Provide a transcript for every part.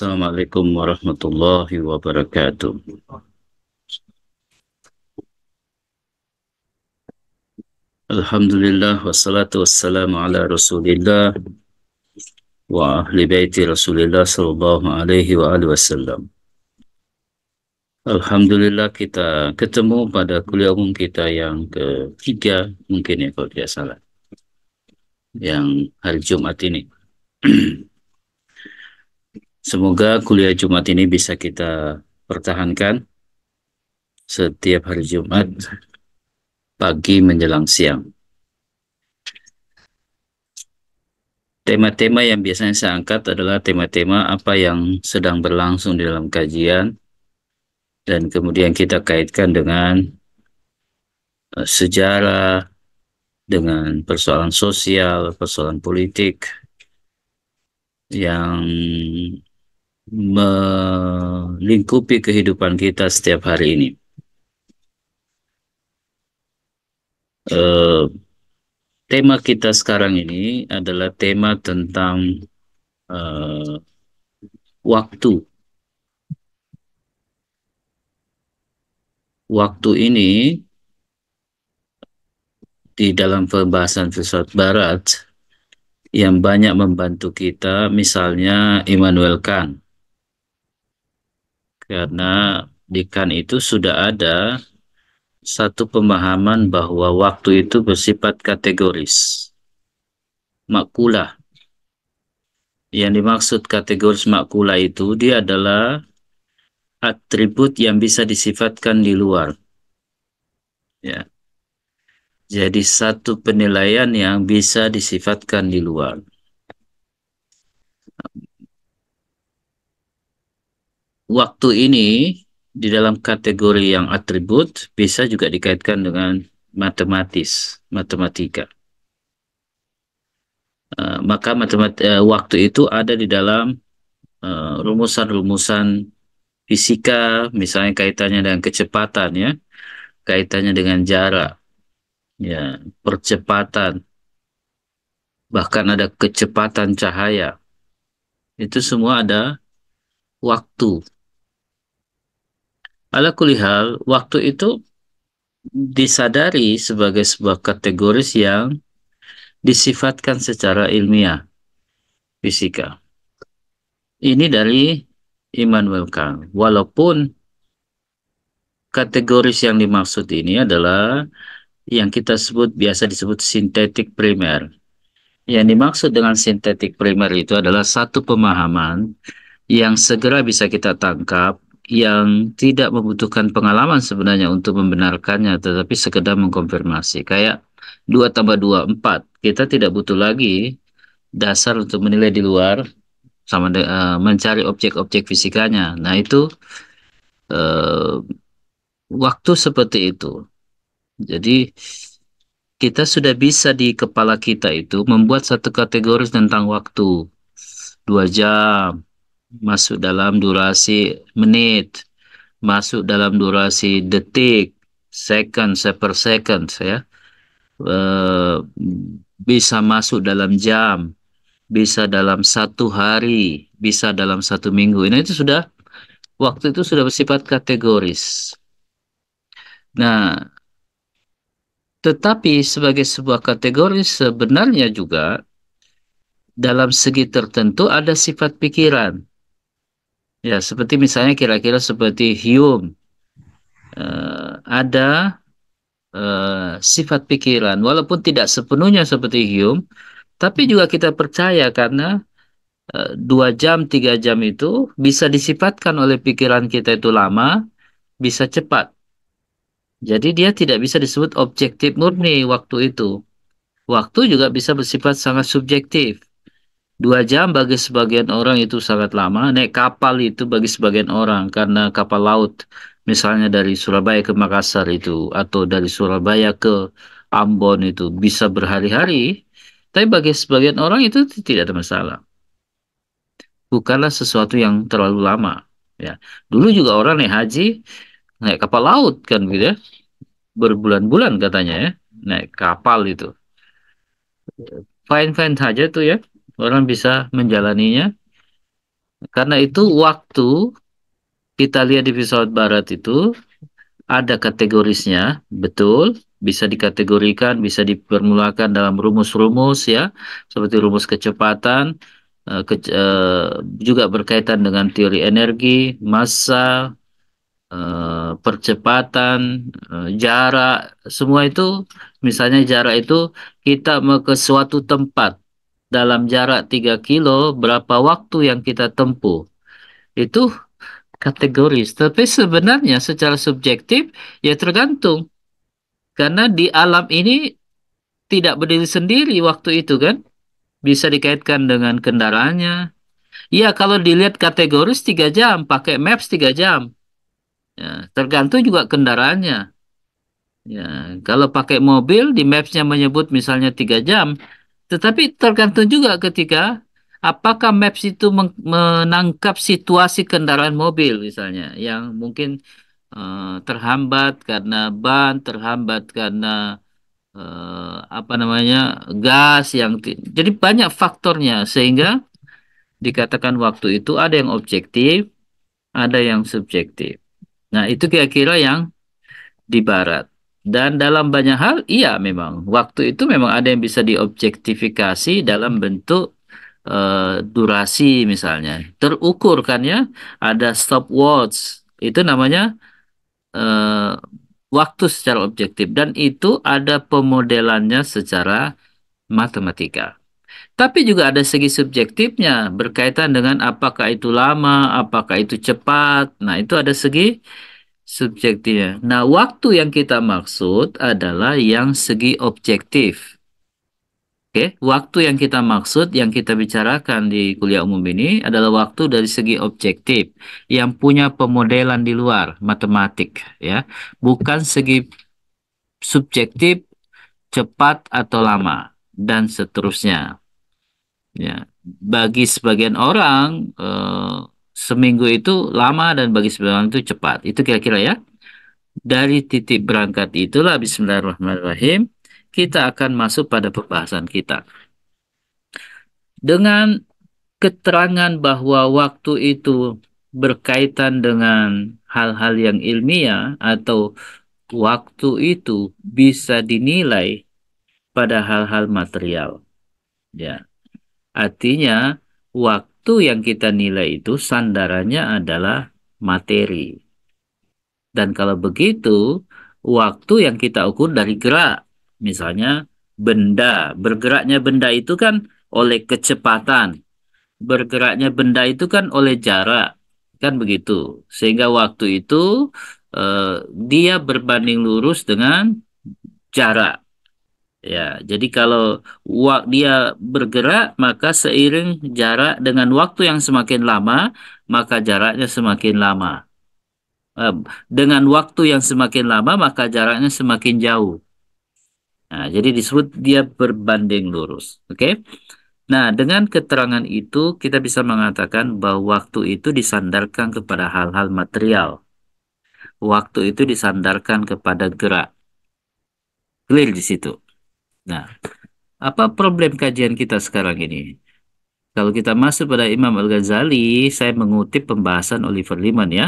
Assalamualaikum warahmatullahi wabarakatuh. Alhamdulillah wassalatu wassalamu ala Rasulillah wa ahli baiti Rasulillah sallallahu alaihi wa alihi wasallam. Alhamdulillah kita ketemu pada kuliah umum kita yang ketiga mungkin ya kalau tidak salah. Yang hari Jumat ini. Semoga kuliah Jumat ini bisa kita pertahankan setiap hari Jumat pagi menjelang siang. Tema-tema yang biasanya saya angkat adalah tema-tema apa yang sedang berlangsung di dalam kajian dan kemudian kita kaitkan dengan eh, sejarah, dengan persoalan sosial, persoalan politik yang melingkupi kehidupan kita setiap hari ini. Uh, tema kita sekarang ini adalah tema tentang uh, waktu. Waktu ini di dalam pembahasan filsafat Barat yang banyak membantu kita, misalnya Immanuel Kant karena di kan itu sudah ada satu pemahaman bahwa waktu itu bersifat kategoris makula. yang dimaksud kategoris makula itu dia adalah atribut yang bisa disifatkan di luar ya jadi satu penilaian yang bisa disifatkan di luar waktu ini di dalam kategori yang atribut bisa juga dikaitkan dengan matematis, matematika. Uh, maka matemat uh, waktu itu ada di dalam eh, rumusan-rumusan uh, fisika, misalnya kaitannya dengan kecepatan ya, kaitannya dengan jarak, ya percepatan, bahkan ada kecepatan cahaya. Itu semua ada waktu Ala kulihal, waktu itu disadari sebagai sebuah kategoris yang disifatkan secara ilmiah fisika. Ini dari Immanuel Kant. Walaupun kategoris yang dimaksud ini adalah yang kita sebut biasa disebut sintetik primer. Yang dimaksud dengan sintetik primer itu adalah satu pemahaman yang segera bisa kita tangkap yang tidak membutuhkan pengalaman sebenarnya untuk membenarkannya, tetapi sekedar mengkonfirmasi. Kayak 2 tambah 2, 4. Kita tidak butuh lagi dasar untuk menilai di luar, sama de, uh, mencari objek-objek fisikanya. Nah itu uh, waktu seperti itu. Jadi kita sudah bisa di kepala kita itu membuat satu kategori tentang waktu. Dua jam, masuk dalam durasi menit, masuk dalam durasi detik, second, per second ya. Uh, bisa masuk dalam jam, bisa dalam satu hari, bisa dalam satu minggu. Ini itu sudah waktu itu sudah bersifat kategoris. Nah, tetapi sebagai sebuah kategori sebenarnya juga dalam segi tertentu ada sifat pikiran. Ya, seperti misalnya kira-kira seperti hium. Uh, eh, ada uh, sifat pikiran, walaupun tidak sepenuhnya seperti hium, tapi juga kita percaya karena eh, dua jam, tiga jam itu bisa disifatkan oleh pikiran kita itu lama, bisa cepat. Jadi dia tidak bisa disebut objektif murni waktu itu. Waktu juga bisa bersifat sangat subjektif. Dua jam bagi sebagian orang itu sangat lama. Naik kapal itu bagi sebagian orang karena kapal laut misalnya dari Surabaya ke Makassar itu atau dari Surabaya ke Ambon itu bisa berhari-hari. Tapi bagi sebagian orang itu tidak ada masalah. Bukanlah sesuatu yang terlalu lama. Ya, dulu juga orang naik haji naik kapal laut kan gitu ya berbulan-bulan katanya ya naik kapal itu fine fine saja tuh ya orang bisa menjalaninya. Karena itu waktu kita lihat di pesawat barat itu ada kategorisnya, betul, bisa dikategorikan, bisa dipermulakan dalam rumus-rumus ya, seperti rumus kecepatan, eh, ke, uh, juga berkaitan dengan teori energi, massa, uh, percepatan, uh, jarak, semua itu misalnya jarak itu kita ke suatu tempat dalam jarak 3 kilo berapa waktu yang kita tempuh. Itu kategoris. Tapi sebenarnya secara subjektif ya tergantung. Karena di alam ini tidak berdiri sendiri waktu itu kan. Bisa dikaitkan dengan kendaraannya. Ya kalau dilihat kategoris 3 jam, pakai maps 3 jam. Ya, tergantung juga kendaraannya. Ya, kalau pakai mobil di mapsnya menyebut misalnya tiga jam, tetapi tergantung juga ketika apakah maps itu menangkap situasi kendaraan mobil misalnya yang mungkin uh, terhambat karena ban, terhambat karena uh, apa namanya gas yang jadi banyak faktornya sehingga dikatakan waktu itu ada yang objektif, ada yang subjektif. Nah, itu kira-kira yang di barat. Dan dalam banyak hal, iya memang. Waktu itu memang ada yang bisa diobjektifikasi dalam bentuk uh, durasi misalnya. Terukur kan ya, ada stopwatch. Itu namanya uh, waktu secara objektif. Dan itu ada pemodelannya secara matematika. Tapi juga ada segi subjektifnya berkaitan dengan apakah itu lama, apakah itu cepat. Nah itu ada segi subjektifnya. Nah, waktu yang kita maksud adalah yang segi objektif. Oke, okay? waktu yang kita maksud, yang kita bicarakan di kuliah umum ini adalah waktu dari segi objektif yang punya pemodelan di luar matematik, ya, bukan segi subjektif cepat atau lama dan seterusnya. Ya, bagi sebagian orang. Eh, Seminggu itu lama dan bagi sebagian itu cepat. Itu kira-kira ya. Dari titik berangkat itulah Bismillahirrahmanirrahim kita akan masuk pada pembahasan kita. Dengan keterangan bahwa waktu itu berkaitan dengan hal-hal yang ilmiah atau waktu itu bisa dinilai pada hal-hal material. Ya. Artinya waktu waktu yang kita nilai itu sandarannya adalah materi. Dan kalau begitu, waktu yang kita ukur dari gerak. Misalnya benda, bergeraknya benda itu kan oleh kecepatan. Bergeraknya benda itu kan oleh jarak. Kan begitu. Sehingga waktu itu eh, dia berbanding lurus dengan jarak. Ya, jadi kalau dia bergerak maka seiring jarak dengan waktu yang semakin lama maka jaraknya semakin lama. Dengan waktu yang semakin lama maka jaraknya semakin jauh. Nah, jadi disebut dia berbanding lurus. Oke. Okay? Nah, dengan keterangan itu kita bisa mengatakan bahwa waktu itu disandarkan kepada hal-hal material. Waktu itu disandarkan kepada gerak. Clear di situ. Nah, apa problem kajian kita sekarang ini? Kalau kita masuk pada Imam Al-Ghazali, saya mengutip pembahasan Oliver Liman ya.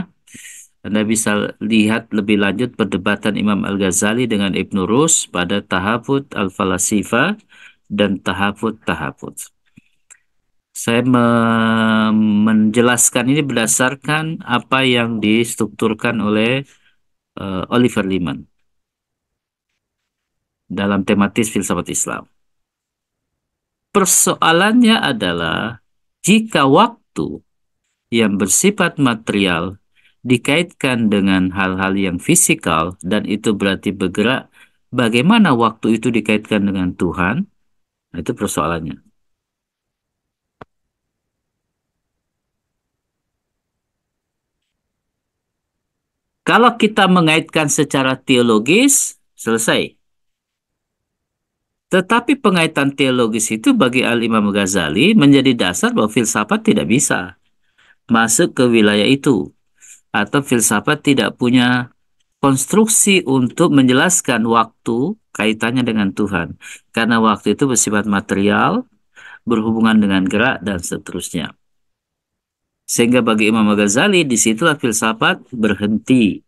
Anda bisa lihat lebih lanjut perdebatan Imam Al-Ghazali dengan Ibn Rus pada Tahafut Al-Falasifa dan Tahafut-Tahafut. Saya me menjelaskan ini berdasarkan apa yang distrukturkan oleh uh, Oliver Liman dalam tematis filsafat Islam. Persoalannya adalah jika waktu yang bersifat material dikaitkan dengan hal-hal yang fisikal dan itu berarti bergerak bagaimana waktu itu dikaitkan dengan Tuhan nah, itu persoalannya kalau kita mengaitkan secara teologis selesai tetapi pengaitan teologis itu bagi Al-Imam Ghazali menjadi dasar bahwa filsafat tidak bisa masuk ke wilayah itu. Atau filsafat tidak punya konstruksi untuk menjelaskan waktu kaitannya dengan Tuhan. Karena waktu itu bersifat material, berhubungan dengan gerak, dan seterusnya. Sehingga bagi Imam Ghazali, disitulah filsafat berhenti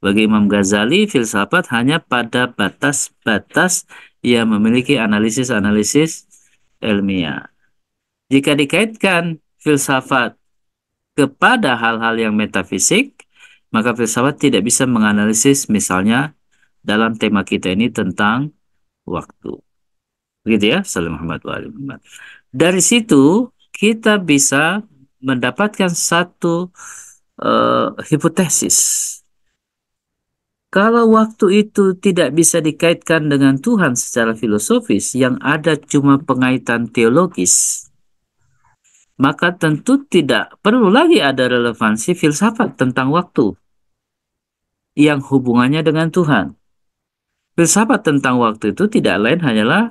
bagi Imam Ghazali, filsafat hanya pada batas-batas yang memiliki analisis-analisis ilmiah. Jika dikaitkan filsafat kepada hal-hal yang metafisik, maka filsafat tidak bisa menganalisis misalnya dalam tema kita ini tentang waktu. Begitu ya, Salim Muhammad wa Muhammad. Dari situ kita bisa mendapatkan satu uh, hipotesis kalau waktu itu tidak bisa dikaitkan dengan Tuhan secara filosofis yang ada cuma pengaitan teologis, maka tentu tidak perlu lagi ada relevansi filsafat tentang waktu yang hubungannya dengan Tuhan. Filsafat tentang waktu itu tidak lain hanyalah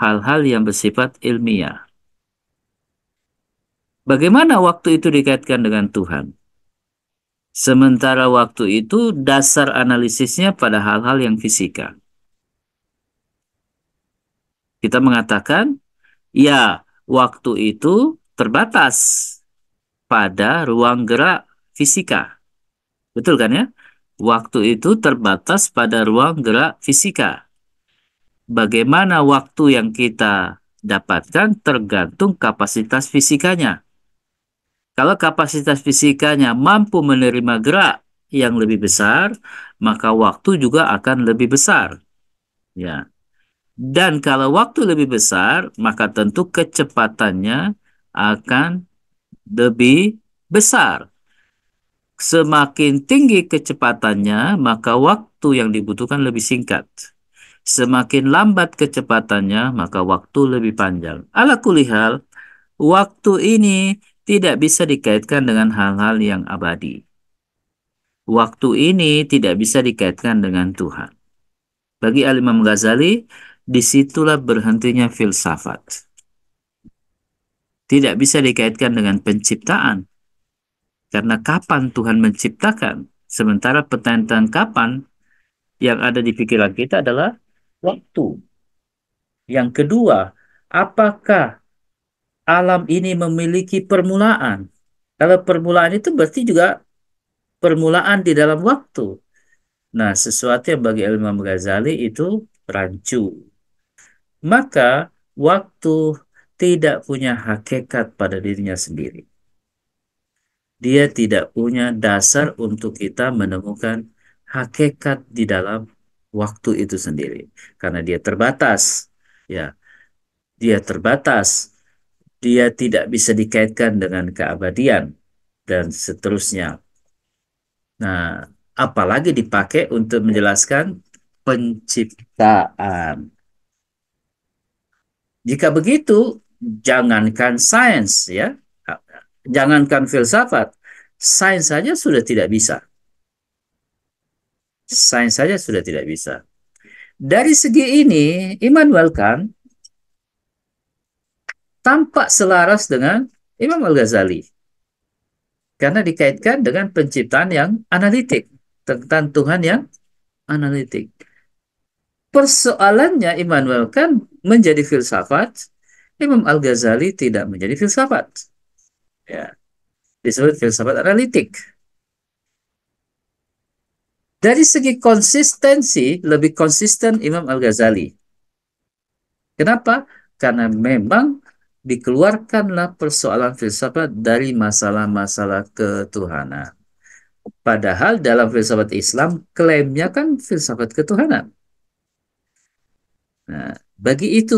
hal-hal yang bersifat ilmiah. Bagaimana waktu itu dikaitkan dengan Tuhan? Sementara waktu itu dasar analisisnya pada hal-hal yang fisika. Kita mengatakan, ya waktu itu terbatas pada ruang gerak fisika. Betul kan ya? Waktu itu terbatas pada ruang gerak fisika. Bagaimana waktu yang kita dapatkan tergantung kapasitas fisikanya. Kalau kapasitas fisikanya mampu menerima gerak yang lebih besar, maka waktu juga akan lebih besar. Ya. Dan kalau waktu lebih besar, maka tentu kecepatannya akan lebih besar. Semakin tinggi kecepatannya, maka waktu yang dibutuhkan lebih singkat. Semakin lambat kecepatannya, maka waktu lebih panjang. Ala kulihal, waktu ini tidak bisa dikaitkan dengan hal-hal yang abadi. Waktu ini tidak bisa dikaitkan dengan Tuhan. Bagi al Ghazali, disitulah berhentinya filsafat. Tidak bisa dikaitkan dengan penciptaan. Karena kapan Tuhan menciptakan? Sementara pertanyaan kapan yang ada di pikiran kita adalah waktu. Yang kedua, apakah alam ini memiliki permulaan. Kalau permulaan itu berarti juga permulaan di dalam waktu. Nah, sesuatu yang bagi Imam Ghazali itu rancu. Maka waktu tidak punya hakikat pada dirinya sendiri. Dia tidak punya dasar untuk kita menemukan hakikat di dalam waktu itu sendiri karena dia terbatas. Ya. Dia terbatas dia tidak bisa dikaitkan dengan keabadian dan seterusnya. Nah, apalagi dipakai untuk menjelaskan penciptaan. Jika begitu, jangankan sains ya, jangankan filsafat, sains saja sudah tidak bisa. Sains saja sudah tidak bisa. Dari segi ini, Immanuel Kant tampak selaras dengan Imam Al-Ghazali. Karena dikaitkan dengan penciptaan yang analitik, tentang Tuhan yang analitik. Persoalannya Immanuel kan menjadi filsafat, Imam Al-Ghazali tidak menjadi filsafat. Ya. Disebut filsafat analitik. Dari segi konsistensi, lebih konsisten Imam Al-Ghazali. Kenapa? Karena memang dikeluarkanlah persoalan filsafat dari masalah-masalah ketuhanan. Padahal dalam filsafat Islam klaimnya kan filsafat ketuhanan. Nah, bagi itu,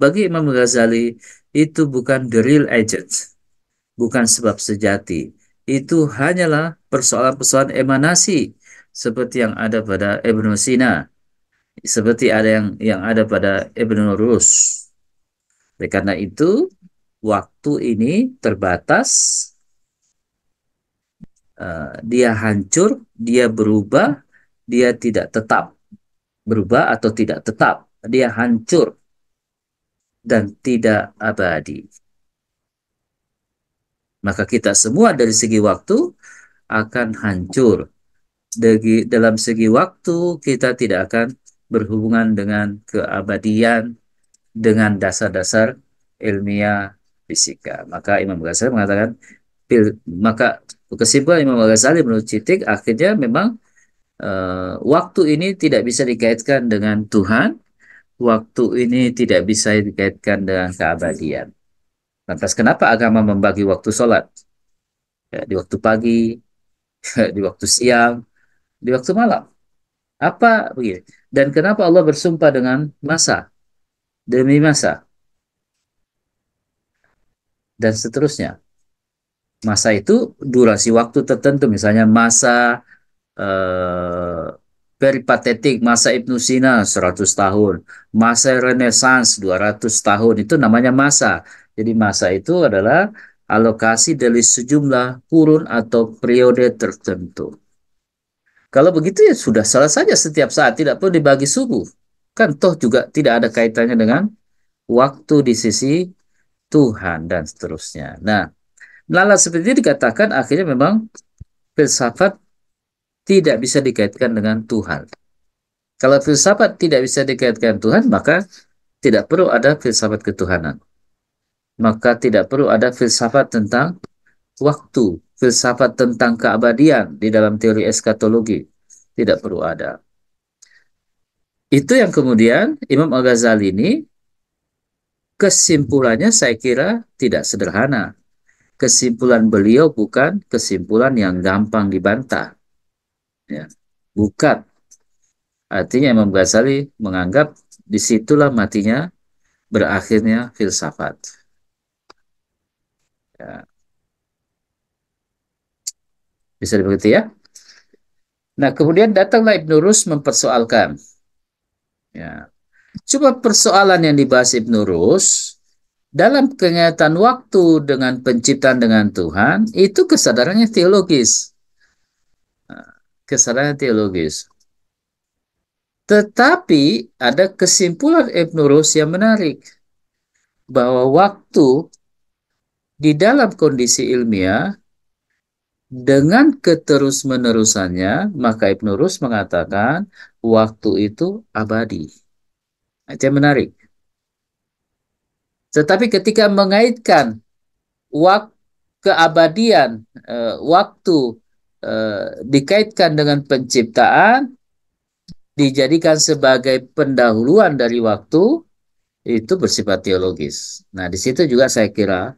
bagi Imam Ghazali itu bukan the real agent, bukan sebab sejati. Itu hanyalah persoalan-persoalan emanasi seperti yang ada pada Ibn Sina, seperti ada yang yang ada pada Ibn Rus oleh karena itu, waktu ini terbatas. Uh, dia hancur, dia berubah, dia tidak tetap. Berubah atau tidak tetap, dia hancur dan tidak abadi. Maka kita semua dari segi waktu akan hancur. dalam segi waktu kita tidak akan berhubungan dengan keabadian dengan dasar-dasar ilmiah fisika. Maka Imam Ghazali mengatakan maka kesimpulan Imam Ghazali menurut Citik akhirnya memang uh, waktu ini tidak bisa dikaitkan dengan Tuhan, waktu ini tidak bisa dikaitkan dengan keabadian. Lantas kenapa agama membagi waktu sholat? Ya, di waktu pagi, di waktu siang, di waktu malam. Apa begini? Dan kenapa Allah bersumpah dengan masa? demi masa dan seterusnya masa itu durasi waktu tertentu misalnya masa eh, peripatetik masa Ibnu Sina 100 tahun, masa Renaissance 200 tahun itu namanya masa. Jadi masa itu adalah alokasi dari sejumlah kurun atau periode tertentu. Kalau begitu ya sudah salah saja setiap saat tidak perlu dibagi subuh. Kan toh juga tidak ada kaitannya dengan waktu di sisi Tuhan dan seterusnya. Nah, Lala seperti itu dikatakan akhirnya memang filsafat tidak bisa dikaitkan dengan Tuhan. Kalau filsafat tidak bisa dikaitkan Tuhan, maka tidak perlu ada filsafat ketuhanan. Maka tidak perlu ada filsafat tentang waktu, filsafat tentang keabadian di dalam teori eskatologi. Tidak perlu ada. Itu yang kemudian Imam Al-Ghazali ini kesimpulannya saya kira tidak sederhana. Kesimpulan beliau bukan kesimpulan yang gampang dibantah. Ya, bukan. Artinya Imam Ghazali menganggap disitulah matinya berakhirnya filsafat. Ya. Bisa dipengerti ya? Nah kemudian datanglah Ibn Rus mempersoalkan Ya. Coba persoalan yang dibahas Ibn Rus dalam kenyataan waktu dengan penciptaan dengan Tuhan itu kesadarannya teologis. Nah, kesadarannya teologis. Tetapi ada kesimpulan Ibn Rus yang menarik bahwa waktu di dalam kondisi ilmiah dengan keterus-menerusannya, maka Ibn Rus mengatakan waktu itu abadi. Itu menarik. Tetapi ketika mengaitkan eh, waktu keabadian, eh, e, waktu e, dikaitkan dengan penciptaan, dijadikan sebagai pendahuluan dari waktu, itu bersifat teologis. Nah, di situ juga saya kira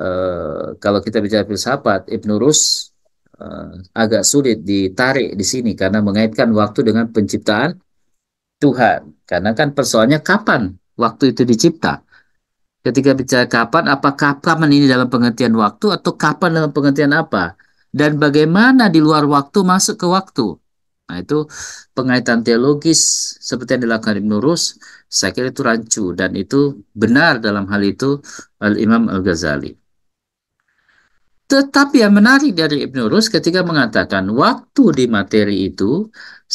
Uh, kalau kita bicara filsafat, Ibn Rus Eh, agak sulit ditarik di sini karena mengaitkan waktu dengan penciptaan Tuhan. Karena kan persoalannya kapan waktu itu dicipta. Ketika bicara kapan, apa kapan ini dalam pengertian waktu atau kapan dalam pengertian apa? Dan bagaimana di luar waktu masuk ke waktu? Nah itu pengaitan teologis seperti yang dilakukan Ibn Rus, saya kira itu rancu dan itu benar dalam hal itu Al-Imam Al-Ghazali. Tetapi yang menarik dari Ibn Rus ketika mengatakan waktu di materi itu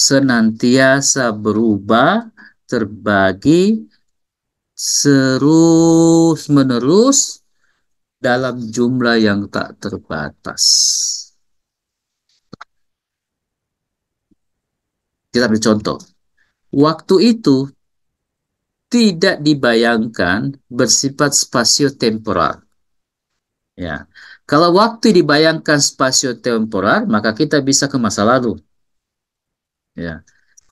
senantiasa berubah, terbagi, terus menerus dalam jumlah yang tak terbatas. Kita ambil contoh. Waktu itu tidak dibayangkan bersifat spasio temporal. Ya. Kalau waktu dibayangkan spasio-temporal, maka kita bisa ke masa lalu. Ya.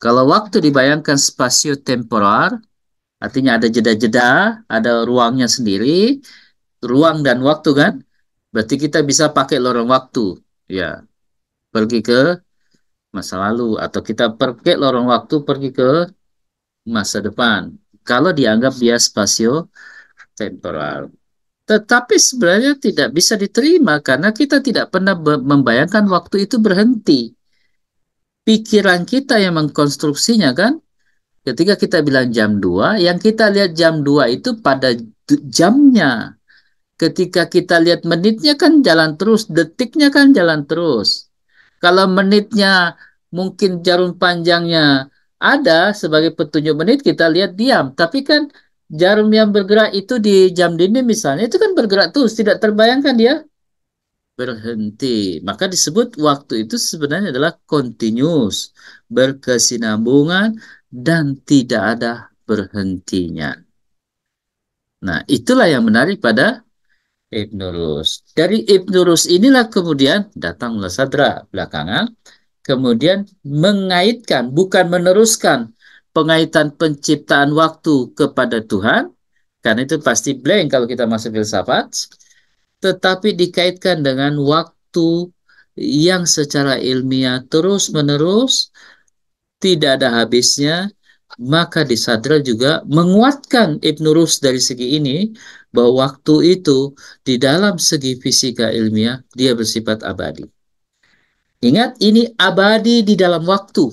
Kalau waktu dibayangkan spasio-temporal, artinya ada jeda-jeda, ada ruangnya sendiri, ruang dan waktu kan? Berarti kita bisa pakai lorong waktu, ya. Pergi ke masa lalu atau kita pakai lorong waktu pergi ke masa depan. Kalau dianggap dia spasio temporal. Tetapi sebenarnya tidak bisa diterima karena kita tidak pernah membayangkan waktu itu berhenti. Pikiran kita yang mengkonstruksinya kan. Ketika kita bilang jam 2, yang kita lihat jam 2 itu pada jamnya. Ketika kita lihat menitnya kan jalan terus, detiknya kan jalan terus. Kalau menitnya mungkin jarum panjangnya ada sebagai petunjuk menit kita lihat diam, tapi kan jarum yang bergerak itu di jam dinding misalnya itu kan bergerak terus tidak terbayangkan dia berhenti maka disebut waktu itu sebenarnya adalah continuous berkesinambungan dan tidak ada berhentinya nah itulah yang menarik pada Ibn Rus dari Ibn Rus inilah kemudian datanglah sadra belakangan kemudian mengaitkan bukan meneruskan pengaitan penciptaan waktu kepada Tuhan, karena itu pasti blank kalau kita masuk filsafat, tetapi dikaitkan dengan waktu yang secara ilmiah terus-menerus tidak ada habisnya, maka di Sadra juga menguatkan Ibn Rus dari segi ini bahwa waktu itu di dalam segi fisika ilmiah dia bersifat abadi. Ingat ini abadi di dalam waktu.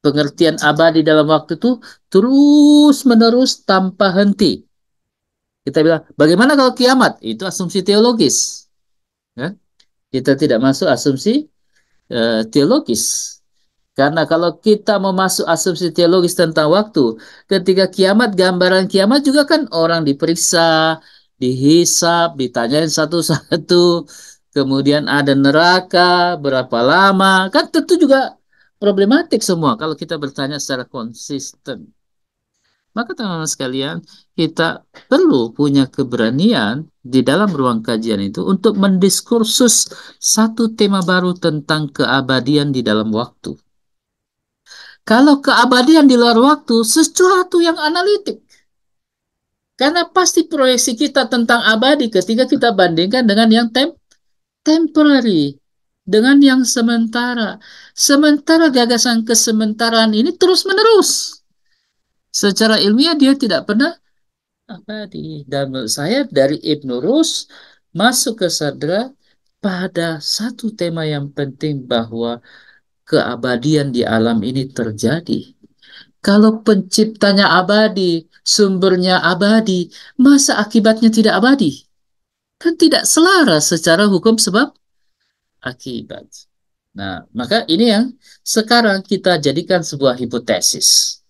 Pengertian abadi dalam waktu itu terus menerus tanpa henti. Kita bilang, bagaimana kalau kiamat? Itu asumsi teologis. Ya? Kita tidak masuk asumsi uh, teologis. Karena kalau kita mau masuk asumsi teologis tentang waktu, ketika kiamat, gambaran kiamat juga kan orang diperiksa, dihisap, ditanyain satu-satu, kemudian ada neraka, berapa lama, kan tentu juga problematik semua kalau kita bertanya secara konsisten. Maka teman-teman sekalian, kita perlu punya keberanian di dalam ruang kajian itu untuk mendiskursus satu tema baru tentang keabadian di dalam waktu. Kalau keabadian di luar waktu, sesuatu yang analitik. Karena pasti proyeksi kita tentang abadi ketika kita bandingkan dengan yang tem temporary dengan yang sementara. Sementara gagasan kesementaraan ini terus-menerus. Secara ilmiah dia tidak pernah apa di dan menurut saya dari Ibnu Rus masuk ke sadra pada satu tema yang penting bahwa keabadian di alam ini terjadi. Kalau penciptanya abadi, sumbernya abadi, masa akibatnya tidak abadi? Kan tidak selaras secara hukum sebab akibat. Nah, maka ini yang sekarang kita jadikan sebuah hipotesis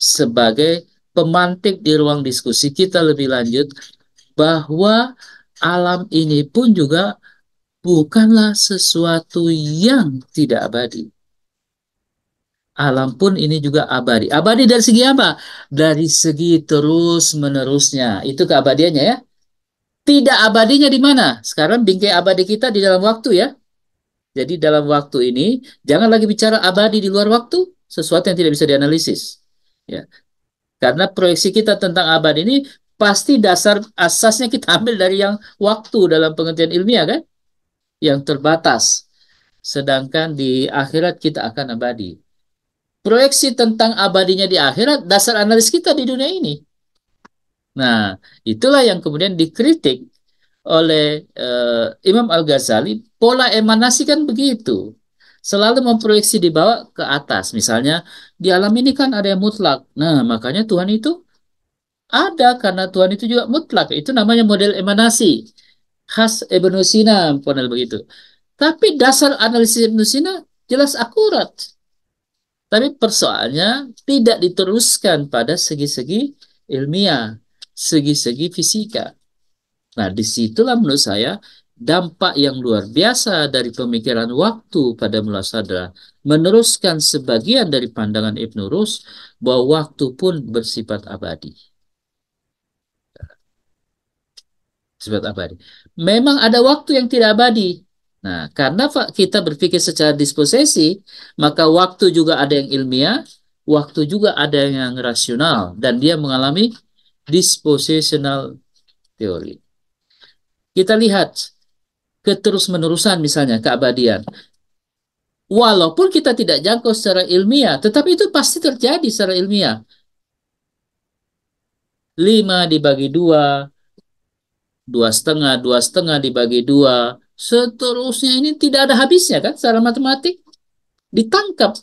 sebagai pemantik di ruang diskusi kita lebih lanjut bahwa alam ini pun juga bukanlah sesuatu yang tidak abadi. Alam pun ini juga abadi. Abadi dari segi apa? Dari segi terus menerusnya. Itu keabadiannya ya tidak abadinya di mana? Sekarang bingkai abadi kita di dalam waktu ya. Jadi dalam waktu ini jangan lagi bicara abadi di luar waktu, sesuatu yang tidak bisa dianalisis. Ya. Karena proyeksi kita tentang abadi ini pasti dasar asasnya kita ambil dari yang waktu dalam pengertian ilmiah kan? Yang terbatas. Sedangkan di akhirat kita akan abadi. Proyeksi tentang abadinya di akhirat dasar analis kita di dunia ini. Nah, itulah yang kemudian dikritik oleh uh, Imam Al-Ghazali, pola emanasi kan begitu. Selalu memproyeksi di bawah ke atas. Misalnya, di alam ini kan ada yang mutlak. Nah, makanya Tuhan itu ada karena Tuhan itu juga mutlak. Itu namanya model emanasi. Khas Ibn Sina, model begitu. Tapi dasar analisis Ibn Sina jelas akurat. Tapi persoalannya tidak diteruskan pada segi-segi ilmiah segi-segi fisika. Nah, disitulah menurut saya dampak yang luar biasa dari pemikiran waktu pada Mullah Sadra meneruskan sebagian dari pandangan Ibnu Rus bahwa waktu pun bersifat abadi. Bersifat abadi. Memang ada waktu yang tidak abadi. Nah, karena kita berpikir secara disposisi, maka waktu juga ada yang ilmiah, waktu juga ada yang rasional, dan dia mengalami dispositional teori. Kita lihat keterus-menerusan misalnya keabadian. Walaupun kita tidak jangkau secara ilmiah, tetapi itu pasti terjadi secara ilmiah. 5 dibagi 2, dua setengah, dua setengah dibagi dua, seterusnya ini tidak ada habisnya kan secara matematik. Ditangkap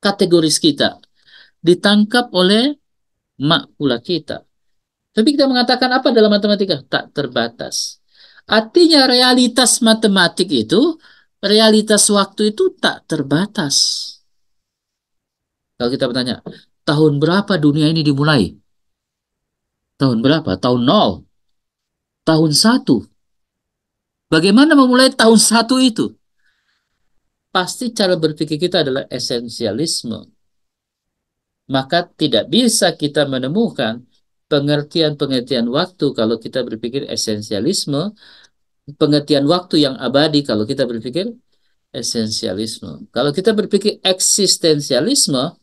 kategoris kita, ditangkap oleh makula kita. Tapi kita mengatakan apa dalam matematika? Tak terbatas. Artinya realitas matematik itu, realitas waktu itu tak terbatas. Kalau kita bertanya, tahun berapa dunia ini dimulai? Tahun berapa? Tahun nol. Tahun satu. Bagaimana memulai tahun satu itu? Pasti cara berpikir kita adalah esensialisme. Maka tidak bisa kita menemukan pengertian-pengertian waktu kalau kita berpikir esensialisme, pengertian waktu yang abadi kalau kita berpikir esensialisme. Kalau kita berpikir eksistensialisme,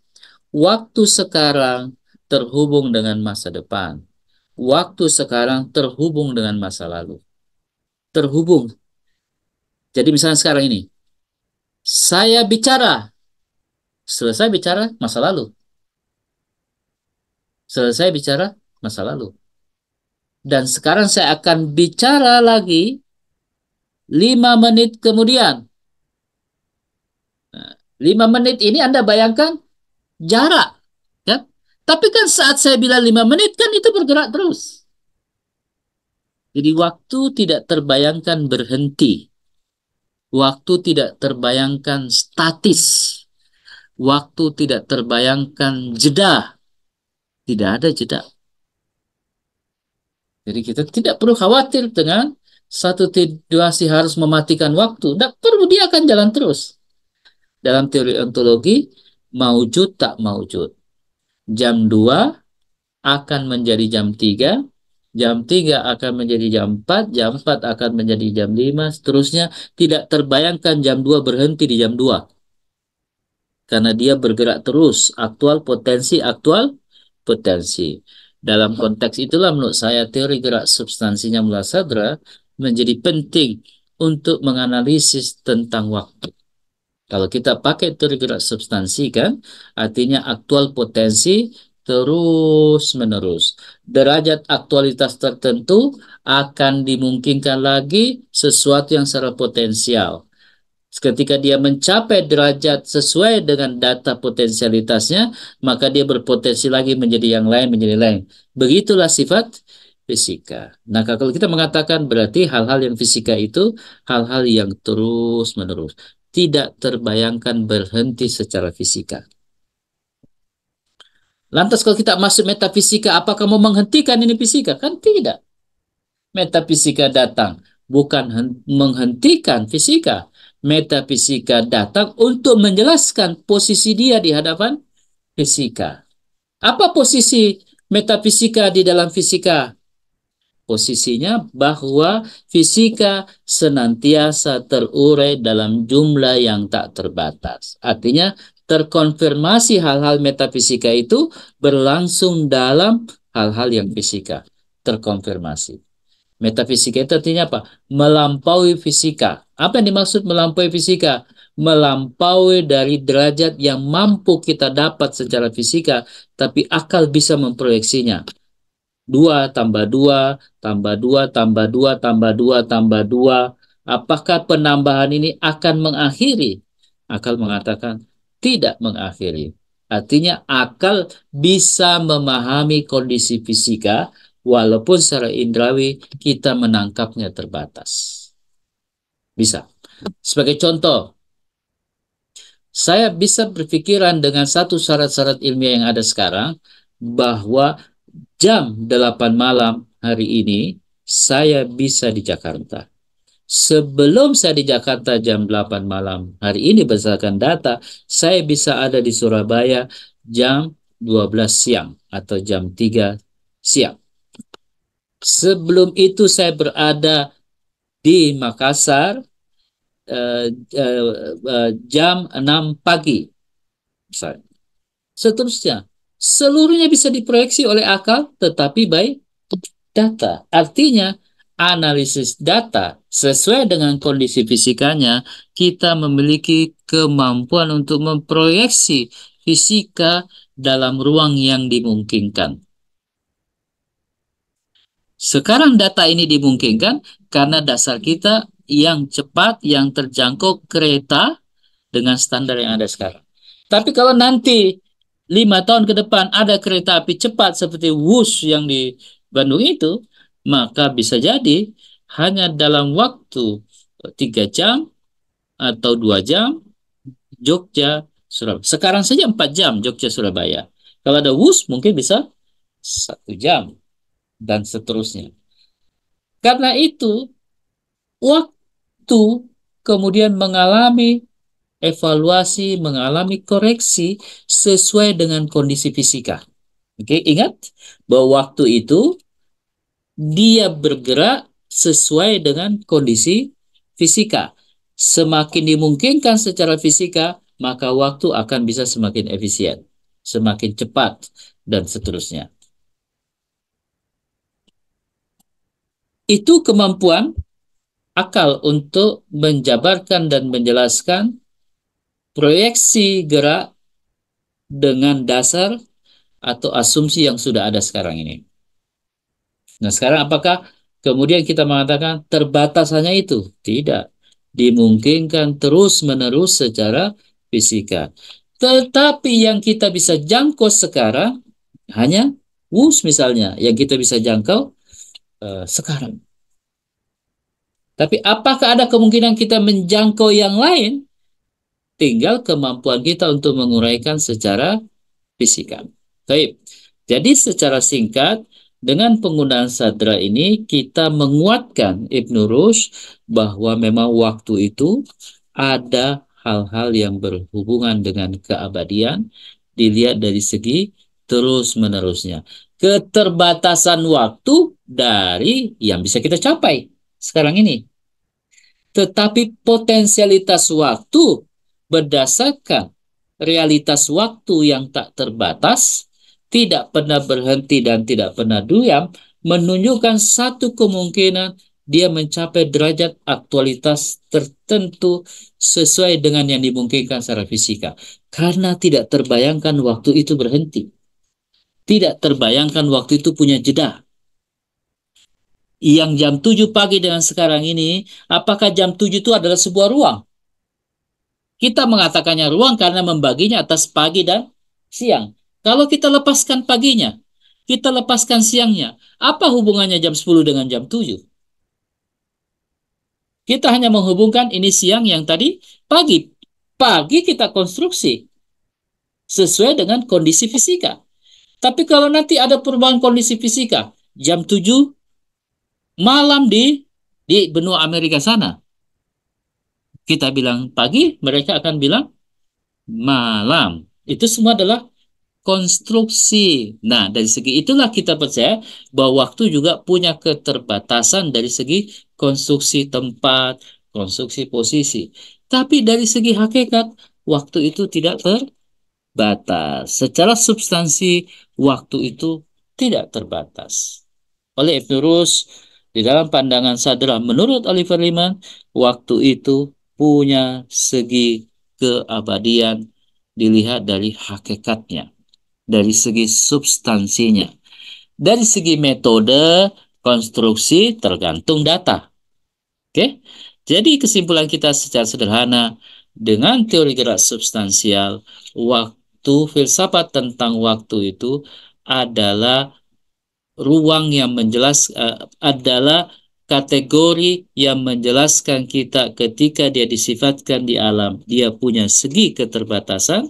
waktu sekarang terhubung dengan masa depan. Waktu sekarang terhubung dengan masa lalu. Terhubung. Jadi misalnya sekarang ini, saya bicara, selesai bicara masa lalu. Selesai bicara masa lalu. Dan sekarang saya akan bicara lagi 5 menit kemudian. Nah, menit ini Anda bayangkan jarak. Kan? Tapi kan saat saya bilang 5 menit kan itu bergerak terus. Jadi waktu tidak terbayangkan berhenti. Waktu tidak terbayangkan statis. Waktu tidak terbayangkan jeda. Tidak ada jeda. Jadi kita tidak perlu khawatir dengan satu situasi harus mematikan waktu. Tidak perlu, dia akan jalan terus. Dalam teori ontologi, maujud tak maujud. Jam 2 akan menjadi jam 3, jam 3 akan menjadi jam 4, jam 4 akan menjadi jam 5, seterusnya tidak terbayangkan jam 2 berhenti di jam 2. Karena dia bergerak terus, aktual potensi, aktual potensi. Dalam konteks itulah menurut saya teori gerak substansinya Mula Sadra menjadi penting untuk menganalisis tentang waktu. Kalau kita pakai teori gerak substansi kan, artinya aktual potensi terus menerus. Derajat aktualitas tertentu akan dimungkinkan lagi sesuatu yang secara potensial Ketika dia mencapai derajat sesuai dengan data potensialitasnya, maka dia berpotensi lagi menjadi yang lain, menjadi lain. Begitulah sifat fisika. Nah, kalau kita mengatakan berarti hal-hal yang fisika itu hal-hal yang terus-menerus, tidak terbayangkan berhenti secara fisika. Lantas kalau kita masuk metafisika, apakah mau menghentikan ini fisika? Kan tidak. Metafisika datang bukan menghentikan fisika, metafisika datang untuk menjelaskan posisi dia di hadapan fisika. Apa posisi metafisika di dalam fisika? Posisinya bahwa fisika senantiasa terurai dalam jumlah yang tak terbatas. Artinya terkonfirmasi hal-hal metafisika itu berlangsung dalam hal-hal yang fisika. Terkonfirmasi. Metafisika itu artinya apa? Melampaui fisika apa yang dimaksud melampaui fisika? Melampaui dari derajat yang mampu kita dapat secara fisika, tapi akal bisa memproyeksinya. Dua tambah dua tambah dua tambah dua tambah dua tambah dua. Apakah penambahan ini akan mengakhiri? Akal mengatakan tidak mengakhiri. Artinya akal bisa memahami kondisi fisika walaupun secara indrawi kita menangkapnya terbatas. Bisa. Sebagai contoh, saya bisa berpikiran dengan satu syarat-syarat ilmiah yang ada sekarang bahwa jam 8 malam hari ini saya bisa di Jakarta. Sebelum saya di Jakarta jam 8 malam hari ini berdasarkan data, saya bisa ada di Surabaya jam 12 siang atau jam 3 siang. Sebelum itu saya berada di Makassar uh, uh, jam 6 pagi. Misalnya. Seterusnya, seluruhnya bisa diproyeksi oleh akal tetapi by data. Artinya, analisis data sesuai dengan kondisi fisikanya, kita memiliki kemampuan untuk memproyeksi fisika dalam ruang yang dimungkinkan. Sekarang data ini dimungkinkan karena dasar kita yang cepat, yang terjangkau kereta dengan standar yang ada sekarang. Tapi kalau nanti lima tahun ke depan ada kereta api cepat seperti WUS yang di Bandung itu, maka bisa jadi hanya dalam waktu tiga jam atau dua jam Jogja Surabaya. Sekarang saja empat jam Jogja Surabaya. Kalau ada WUS mungkin bisa satu jam dan seterusnya. Karena itu waktu itu kemudian mengalami evaluasi, mengalami koreksi sesuai dengan kondisi fisika. Oke, ingat bahwa waktu itu dia bergerak sesuai dengan kondisi fisika. Semakin dimungkinkan secara fisika, maka waktu akan bisa semakin efisien, semakin cepat, dan seterusnya. Itu kemampuan akal untuk menjabarkan dan menjelaskan proyeksi gerak dengan dasar atau asumsi yang sudah ada sekarang ini. Nah, sekarang apakah kemudian kita mengatakan terbatas hanya itu? Tidak. Dimungkinkan terus-menerus secara fisika. Tetapi yang kita bisa jangkau sekarang hanya WUS misalnya yang kita bisa jangkau uh, sekarang. Tapi apakah ada kemungkinan kita menjangkau yang lain? Tinggal kemampuan kita untuk menguraikan secara fisika. Baik. Jadi secara singkat, dengan penggunaan sadra ini kita menguatkan Ibnu Rushd bahwa memang waktu itu ada hal-hal yang berhubungan dengan keabadian dilihat dari segi terus menerusnya keterbatasan waktu dari yang bisa kita capai sekarang ini tetapi potensialitas waktu berdasarkan realitas waktu yang tak terbatas, tidak pernah berhenti dan tidak pernah diam, menunjukkan satu kemungkinan dia mencapai derajat aktualitas tertentu sesuai dengan yang dimungkinkan secara fisika. Karena tidak terbayangkan waktu itu berhenti. Tidak terbayangkan waktu itu punya jeda yang jam 7 pagi dengan sekarang ini, apakah jam 7 itu adalah sebuah ruang? Kita mengatakannya ruang karena membaginya atas pagi dan siang. Kalau kita lepaskan paginya, kita lepaskan siangnya, apa hubungannya jam 10 dengan jam 7? Kita hanya menghubungkan ini siang yang tadi pagi. Pagi kita konstruksi sesuai dengan kondisi fisika. Tapi kalau nanti ada perubahan kondisi fisika, jam 7 malam di di benua Amerika sana. Kita bilang pagi, mereka akan bilang malam. Itu semua adalah konstruksi. Nah, dari segi itulah kita percaya bahwa waktu juga punya keterbatasan dari segi konstruksi tempat, konstruksi posisi. Tapi dari segi hakikat, waktu itu tidak terbatas. Secara substansi, waktu itu tidak terbatas. Oleh Ibn Rus, di dalam pandangan sadra, menurut Oliver Liman, waktu itu punya segi keabadian dilihat dari hakikatnya, dari segi substansinya. Dari segi metode, konstruksi tergantung data. Oke. Jadi kesimpulan kita secara sederhana dengan teori gerak substansial, waktu filsafat tentang waktu itu adalah ruang yang menjelas uh, adalah kategori yang menjelaskan kita ketika dia disifatkan di alam. Dia punya segi keterbatasan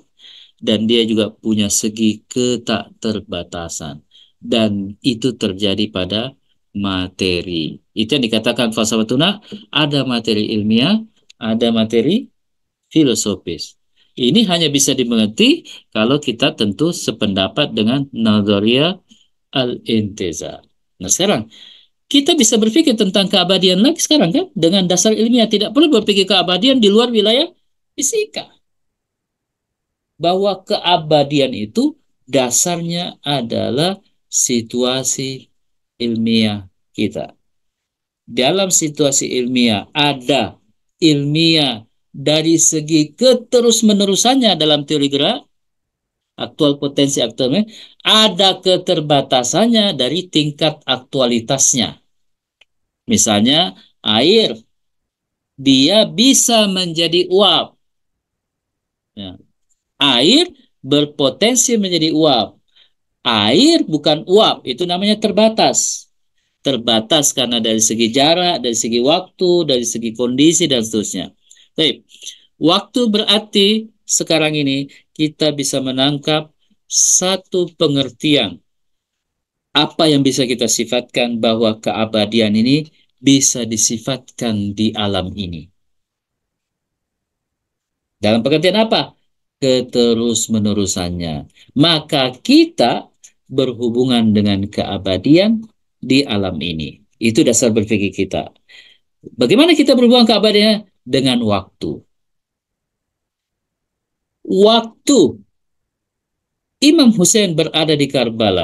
dan dia juga punya segi ketakterbatasan. Dan itu terjadi pada materi. Itu yang dikatakan Falsafatuna ada materi ilmiah, ada materi filosofis. Ini hanya bisa dimengerti kalau kita tentu sependapat dengan nazaria al-intizar. Nah sekarang kita bisa berpikir tentang keabadian lagi sekarang kan dengan dasar ilmiah tidak perlu berpikir keabadian di luar wilayah fisika bahwa keabadian itu dasarnya adalah situasi ilmiah kita dalam situasi ilmiah ada ilmiah dari segi keterus-menerusannya dalam teori gerak aktual potensi aktualnya ada keterbatasannya dari tingkat aktualitasnya. Misalnya air dia bisa menjadi uap. Ya. Air berpotensi menjadi uap. Air bukan uap, itu namanya terbatas. Terbatas karena dari segi jarak, dari segi waktu, dari segi kondisi dan seterusnya. Baik. Waktu berarti sekarang ini kita bisa menangkap satu pengertian apa yang bisa kita sifatkan bahwa keabadian ini bisa disifatkan di alam ini. Dalam pengertian apa? Keterus-menerusannya. Maka kita berhubungan dengan keabadian di alam ini. Itu dasar berpikir kita. Bagaimana kita berhubungan keabadian Dengan waktu waktu Imam Hussein berada di Karbala,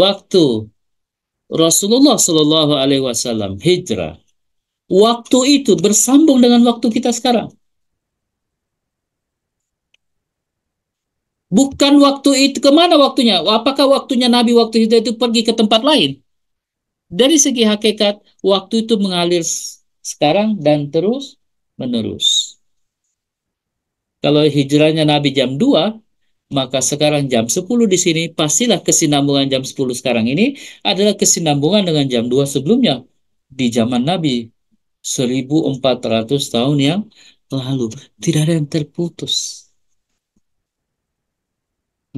waktu Rasulullah Shallallahu Alaihi Wasallam hijrah, waktu itu bersambung dengan waktu kita sekarang. Bukan waktu itu kemana waktunya? Apakah waktunya Nabi waktu itu itu pergi ke tempat lain? Dari segi hakikat, waktu itu mengalir sekarang dan terus menerus. Kalau hijrahnya Nabi jam 2, maka sekarang jam 10 di sini pastilah kesinambungan jam 10 sekarang ini adalah kesinambungan dengan jam 2 sebelumnya di zaman Nabi 1400 tahun yang lalu. Tidak ada yang terputus.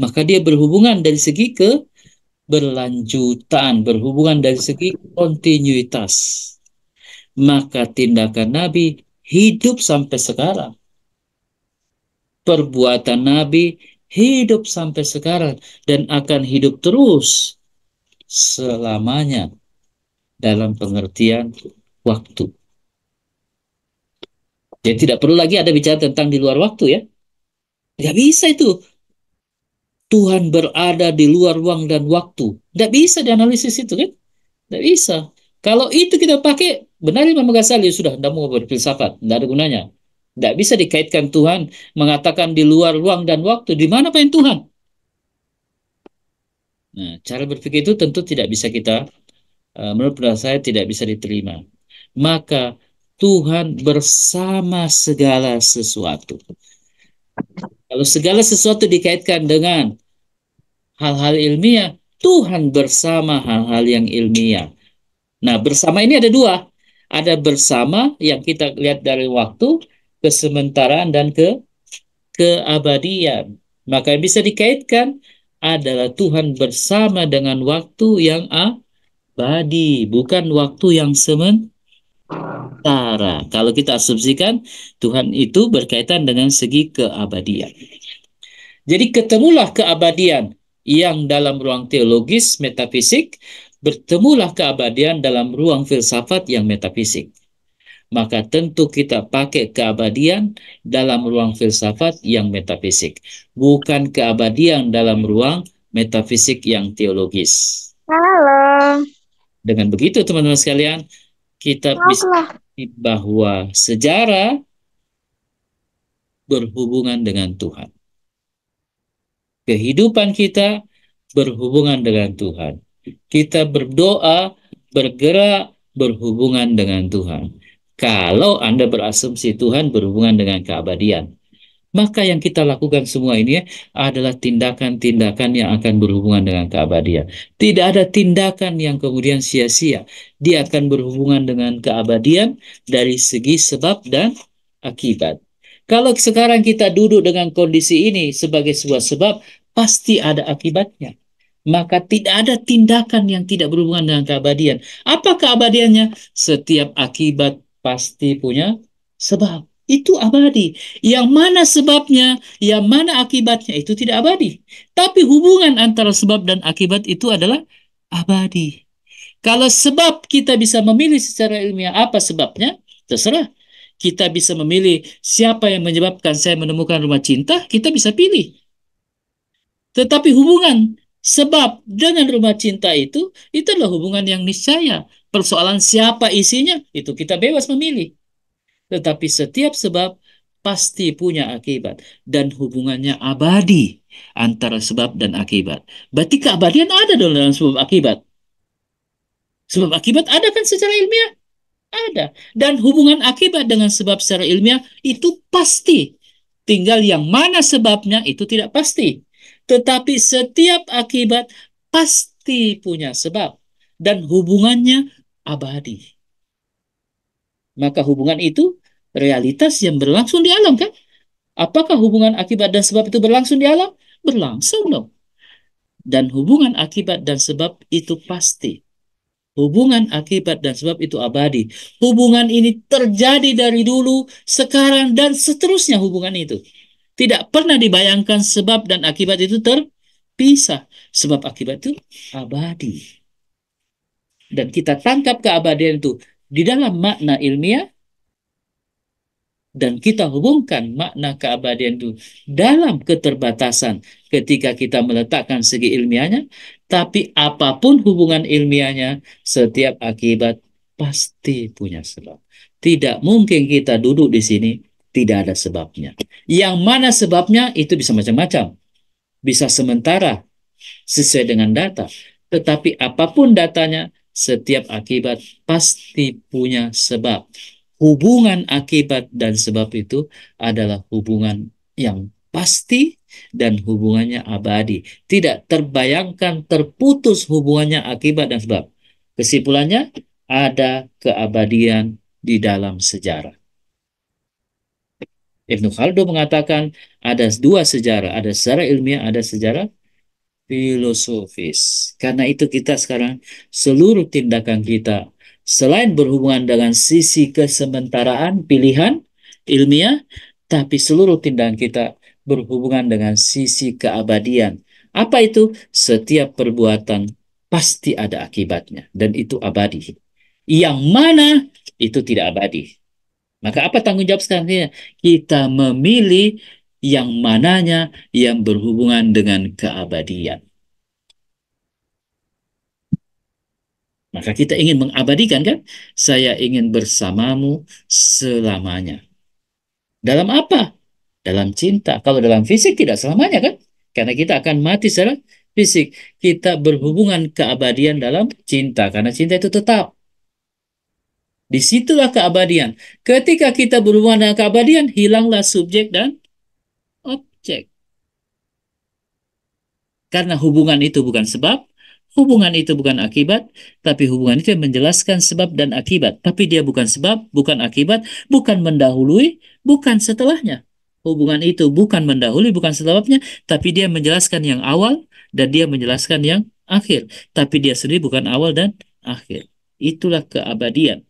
Maka dia berhubungan dari segi ke berlanjutan, berhubungan dari segi kontinuitas. Maka tindakan Nabi hidup sampai sekarang perbuatan Nabi hidup sampai sekarang dan akan hidup terus selamanya dalam pengertian waktu. Jadi tidak perlu lagi ada bicara tentang di luar waktu ya. Tidak bisa itu. Tuhan berada di luar ruang dan waktu. Tidak bisa dianalisis itu kan. Tidak bisa. Kalau itu kita pakai, benar Imam Ghazali sudah, tidak mau berfilsafat, tidak ada gunanya. Tidak bisa dikaitkan Tuhan mengatakan di luar ruang dan waktu. Di mana pengen Tuhan? Nah, cara berpikir itu tentu tidak bisa kita, e, menurut pendapat saya tidak bisa diterima. Maka Tuhan bersama segala sesuatu. Kalau segala sesuatu dikaitkan dengan hal-hal ilmiah, Tuhan bersama hal-hal yang ilmiah. Nah, bersama ini ada dua. Ada bersama yang kita lihat dari waktu, kesementaraan dan ke keabadian. Maka yang bisa dikaitkan adalah Tuhan bersama dengan waktu yang abadi, bukan waktu yang sementara. Kalau kita asumsikan Tuhan itu berkaitan dengan segi keabadian. Jadi ketemulah keabadian yang dalam ruang teologis metafisik, bertemulah keabadian dalam ruang filsafat yang metafisik maka tentu kita pakai keabadian dalam ruang filsafat yang metafisik, bukan keabadian dalam ruang metafisik yang teologis. Halo. Dengan begitu teman-teman sekalian, kita Halo. bisa bahwa sejarah berhubungan dengan Tuhan. Kehidupan kita berhubungan dengan Tuhan. Kita berdoa, bergerak, berhubungan dengan Tuhan kalau Anda berasumsi Tuhan berhubungan dengan keabadian, maka yang kita lakukan semua ini adalah tindakan-tindakan yang akan berhubungan dengan keabadian. Tidak ada tindakan yang kemudian sia-sia. Dia akan berhubungan dengan keabadian dari segi sebab dan akibat. Kalau sekarang kita duduk dengan kondisi ini sebagai sebuah sebab, pasti ada akibatnya. Maka tidak ada tindakan yang tidak berhubungan dengan keabadian. Apa keabadiannya? Setiap akibat pasti punya sebab. Itu abadi. Yang mana sebabnya, yang mana akibatnya itu tidak abadi. Tapi hubungan antara sebab dan akibat itu adalah abadi. Kalau sebab kita bisa memilih secara ilmiah apa sebabnya, terserah. Kita bisa memilih siapa yang menyebabkan saya menemukan rumah cinta, kita bisa pilih. Tetapi hubungan sebab dengan rumah cinta itu, itu adalah hubungan yang niscaya. Persoalan siapa isinya, itu kita bebas memilih. Tetapi setiap sebab pasti punya akibat. Dan hubungannya abadi antara sebab dan akibat. Berarti keabadian ada dong dalam sebab akibat. Sebab akibat ada kan secara ilmiah? Ada. Dan hubungan akibat dengan sebab secara ilmiah itu pasti. Tinggal yang mana sebabnya itu tidak pasti. Tetapi setiap akibat pasti punya sebab. Dan hubungannya abadi. Maka hubungan itu realitas yang berlangsung di alam kan? Apakah hubungan akibat dan sebab itu berlangsung di alam? Berlangsung dong. Dan hubungan akibat dan sebab itu pasti. Hubungan akibat dan sebab itu abadi. Hubungan ini terjadi dari dulu, sekarang, dan seterusnya hubungan itu. Tidak pernah dibayangkan sebab dan akibat itu terpisah. Sebab akibat itu abadi dan kita tangkap keabadian itu di dalam makna ilmiah dan kita hubungkan makna keabadian itu dalam keterbatasan ketika kita meletakkan segi ilmiahnya tapi apapun hubungan ilmiahnya setiap akibat pasti punya sebab tidak mungkin kita duduk di sini tidak ada sebabnya yang mana sebabnya itu bisa macam-macam bisa sementara sesuai dengan data tetapi apapun datanya setiap akibat pasti punya sebab. Hubungan akibat dan sebab itu adalah hubungan yang pasti dan hubungannya abadi. Tidak terbayangkan terputus hubungannya akibat dan sebab. Kesimpulannya ada keabadian di dalam sejarah. Ibnu Khaldun mengatakan ada dua sejarah, ada sejarah ilmiah, ada sejarah filosofis. Karena itu kita sekarang seluruh tindakan kita selain berhubungan dengan sisi kesementaraan pilihan ilmiah, tapi seluruh tindakan kita berhubungan dengan sisi keabadian. Apa itu? Setiap perbuatan pasti ada akibatnya dan itu abadi. Yang mana itu tidak abadi. Maka apa tanggung jawab sekarang? Kita memilih yang mananya yang berhubungan dengan keabadian. Maka kita ingin mengabadikan kan? Saya ingin bersamamu selamanya. Dalam apa? Dalam cinta. Kalau dalam fisik tidak selamanya kan? Karena kita akan mati secara fisik. Kita berhubungan keabadian dalam cinta. Karena cinta itu tetap. Disitulah keabadian. Ketika kita berhubungan dengan keabadian, hilanglah subjek dan cek. Karena hubungan itu bukan sebab, hubungan itu bukan akibat, tapi hubungan itu yang menjelaskan sebab dan akibat. Tapi dia bukan sebab, bukan akibat, bukan mendahului, bukan setelahnya. Hubungan itu bukan mendahului, bukan setelahnya tapi dia menjelaskan yang awal dan dia menjelaskan yang akhir. Tapi dia sendiri bukan awal dan akhir. Itulah keabadian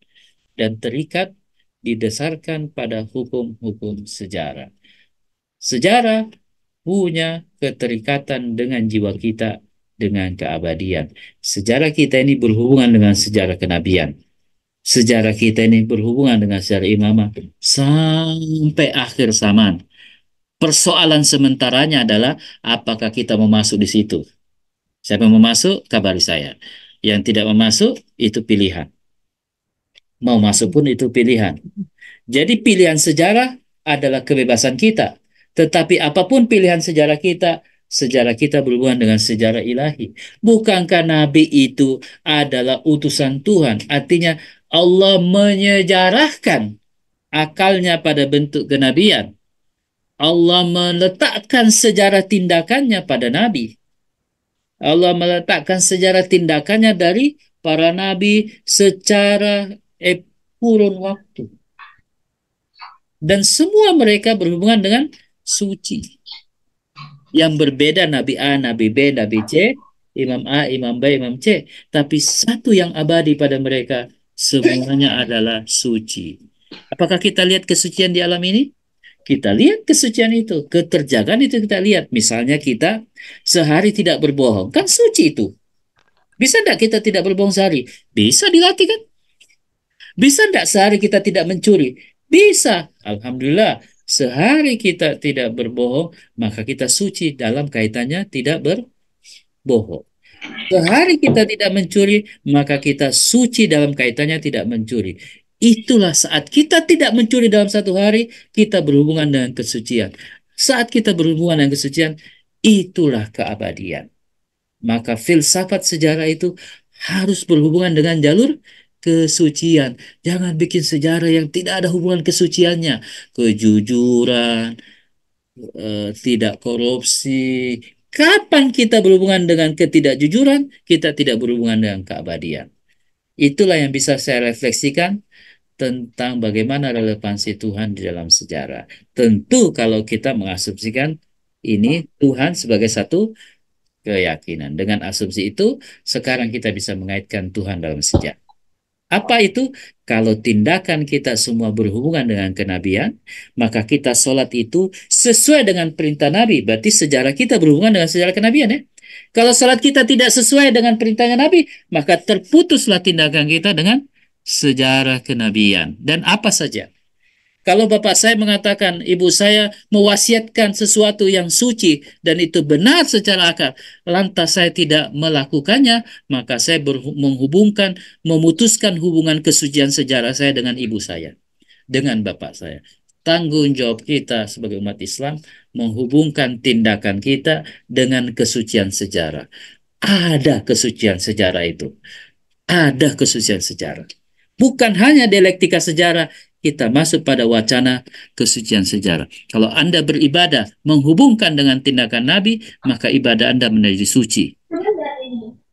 dan terikat didasarkan pada hukum-hukum sejarah. Sejarah punya keterikatan dengan jiwa kita dengan keabadian. Sejarah kita ini berhubungan dengan sejarah kenabian. Sejarah kita ini berhubungan dengan sejarah imamah sampai akhir zaman. Persoalan sementaranya adalah apakah kita mau masuk di situ. Siapa mau masuk, kabari saya. Yang tidak mau masuk, itu pilihan. Mau masuk pun itu pilihan. Jadi pilihan sejarah adalah kebebasan kita tetapi apapun pilihan sejarah kita, sejarah kita berhubungan dengan sejarah ilahi. Bukankah Nabi itu adalah utusan Tuhan? Artinya Allah menyejarahkan akalnya pada bentuk kenabian. Allah meletakkan sejarah tindakannya pada Nabi. Allah meletakkan sejarah tindakannya dari para Nabi secara kurun waktu. Dan semua mereka berhubungan dengan suci. Yang berbeda Nabi A, Nabi B, Nabi C, Imam A, Imam B, Imam C. Tapi satu yang abadi pada mereka, semuanya adalah suci. Apakah kita lihat kesucian di alam ini? Kita lihat kesucian itu, keterjagaan itu kita lihat. Misalnya kita sehari tidak berbohong, kan suci itu. Bisa tidak kita tidak berbohong sehari? Bisa dilatih kan? Bisa tidak sehari kita tidak mencuri? Bisa. Alhamdulillah. Sehari kita tidak berbohong, maka kita suci dalam kaitannya tidak berbohong. Sehari kita tidak mencuri, maka kita suci dalam kaitannya tidak mencuri. Itulah saat kita tidak mencuri dalam satu hari, kita berhubungan dengan kesucian. Saat kita berhubungan dengan kesucian, itulah keabadian. Maka filsafat sejarah itu harus berhubungan dengan jalur kesucian. Jangan bikin sejarah yang tidak ada hubungan kesuciannya. Kejujuran, e, tidak korupsi. Kapan kita berhubungan dengan ketidakjujuran, kita tidak berhubungan dengan keabadian. Itulah yang bisa saya refleksikan tentang bagaimana relevansi Tuhan di dalam sejarah. Tentu kalau kita mengasumsikan ini Tuhan sebagai satu keyakinan. Dengan asumsi itu, sekarang kita bisa mengaitkan Tuhan dalam sejarah. Apa itu? Kalau tindakan kita semua berhubungan dengan kenabian, maka kita sholat itu sesuai dengan perintah Nabi. Berarti sejarah kita berhubungan dengan sejarah kenabian ya. Kalau sholat kita tidak sesuai dengan perintah Nabi, maka terputuslah tindakan kita dengan sejarah kenabian. Dan apa saja? Kalau bapak saya mengatakan ibu saya mewasiatkan sesuatu yang suci dan itu benar secara akal, lantas saya tidak melakukannya, maka saya menghubungkan, memutuskan hubungan kesucian sejarah saya dengan ibu saya, dengan bapak saya. Tanggung jawab kita sebagai umat Islam menghubungkan tindakan kita dengan kesucian sejarah. Ada kesucian sejarah itu. Ada kesucian sejarah. Bukan hanya dialektika sejarah, kita masuk pada wacana kesucian sejarah. Kalau Anda beribadah menghubungkan dengan tindakan Nabi, maka ibadah Anda menjadi suci.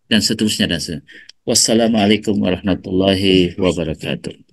Dan seterusnya dan seterusnya. Wassalamualaikum warahmatullahi wabarakatuh.